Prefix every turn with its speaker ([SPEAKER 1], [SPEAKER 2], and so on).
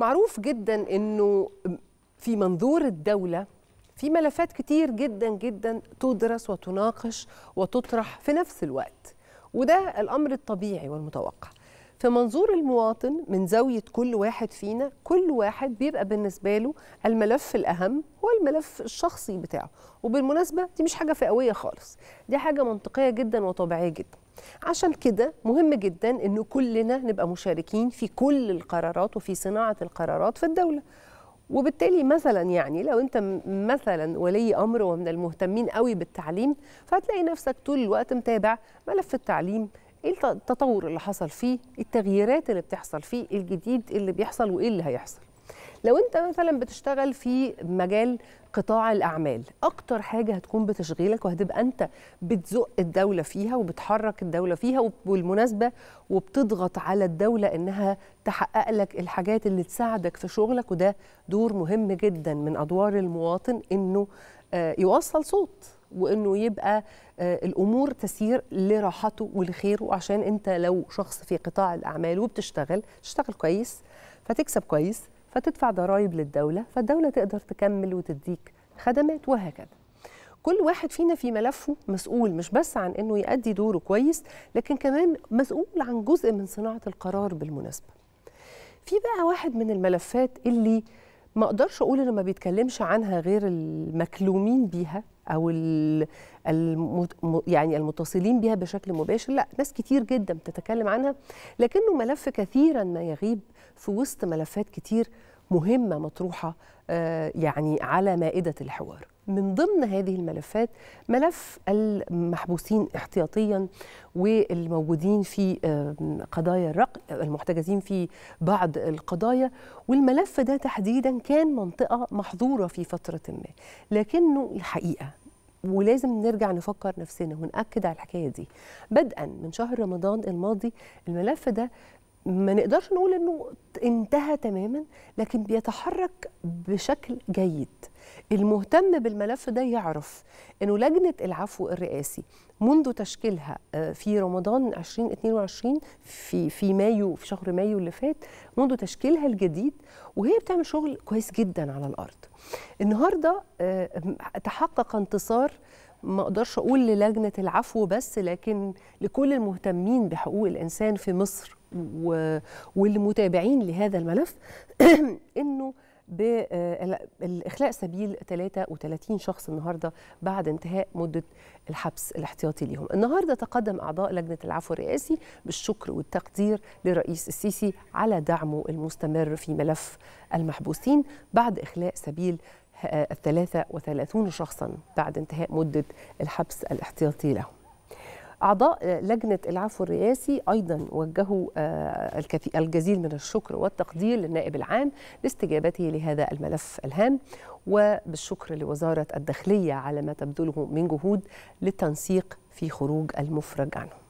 [SPEAKER 1] معروف جدا انه في منظور الدوله في ملفات كتير جدا جدا تدرس وتناقش وتطرح في نفس الوقت وده الامر الطبيعي والمتوقع في منظور المواطن من زاويه كل واحد فينا كل واحد بيبقى بالنسبه له الملف الاهم هو الملف الشخصي بتاعه وبالمناسبه دي مش حاجه فئويه خالص دي حاجه منطقيه جدا وطبيعيه جدا عشان كده مهم جدا ان كلنا نبقى مشاركين في كل القرارات وفي صناعه القرارات في الدوله وبالتالي مثلا يعني لو انت مثلا ولي امر ومن المهتمين قوي بالتعليم فهتلاقي نفسك طول الوقت متابع ملف التعليم ايه التطور اللي حصل فيه التغييرات اللي بتحصل فيه الجديد اللي بيحصل وايه اللي هيحصل لو انت مثلا بتشتغل في مجال قطاع الاعمال اكتر حاجه هتكون بتشغيلك وهتبقى انت بتزق الدوله فيها وبتحرك الدوله فيها وبالمناسبه وبتضغط على الدوله انها تحقق لك الحاجات اللي تساعدك في شغلك وده دور مهم جدا من ادوار المواطن انه آه، يوصل صوت وانه يبقى آه، الامور تسير لراحته ولخيره عشان انت لو شخص في قطاع الاعمال وبتشتغل تشتغل كويس فتكسب كويس فتدفع ضرائب للدولة فالدولة تقدر تكمل وتديك خدمات وهكذا كل واحد فينا في ملفه مسؤول مش بس عن انه يؤدي دوره كويس لكن كمان مسؤول عن جزء من صناعه القرار بالمناسبه في بقى واحد من الملفات اللي ما اقدرش اقول انه ما بيتكلمش عنها غير المكلومين بيها او يعني المتصلين بها بشكل مباشر لا ناس كتير جدا بتتكلم عنها لكنه ملف كثيرا ما يغيب في وسط ملفات كتير مهمه مطروحه آه، يعني على مائده الحوار من ضمن هذه الملفات ملف المحبوسين احتياطيا والموجودين في آه، قضايا الرق المحتجزين في بعض القضايا والملف ده تحديدا كان منطقه محظوره في فتره ما لكنه الحقيقه ولازم نرجع نفكر نفسنا ونأكد على الحكاية دي بدءا من شهر رمضان الماضي الملف ده ما نقدرش نقول انه انتهى تماما لكن بيتحرك بشكل جيد المهتم بالملف ده يعرف انه لجنه العفو الرئاسي منذ تشكيلها آه، في رمضان 2022 في في مايو في شهر مايو اللي فات منذ تشكيلها الجديد وهي بتعمل شغل كويس جدا على الارض النهارده آه، تحقق انتصار ما اقدرش اقول للجنه العفو بس لكن لكل المهتمين بحقوق الانسان في مصر والمتابعين لهذا الملف انه بإخلاء سبيل 33 شخص النهاردة بعد انتهاء مدة الحبس الاحتياطي ليهم النهاردة تقدم أعضاء لجنة العفو الرئاسي بالشكر والتقدير لرئيس السيسي على دعمه المستمر في ملف المحبوسين بعد إخلاء سبيل آه، الثلاثة وثلاثون شخصا بعد انتهاء مدة الحبس الاحتياطي لهم أعضاء لجنة العفو الرئاسي أيضا وجهوا آه، الجزيل من الشكر والتقدير للنائب العام لاستجابته لهذا الملف الهام وبالشكر لوزارة الداخلية على ما تبذله من جهود للتنسيق في خروج المفرج عنه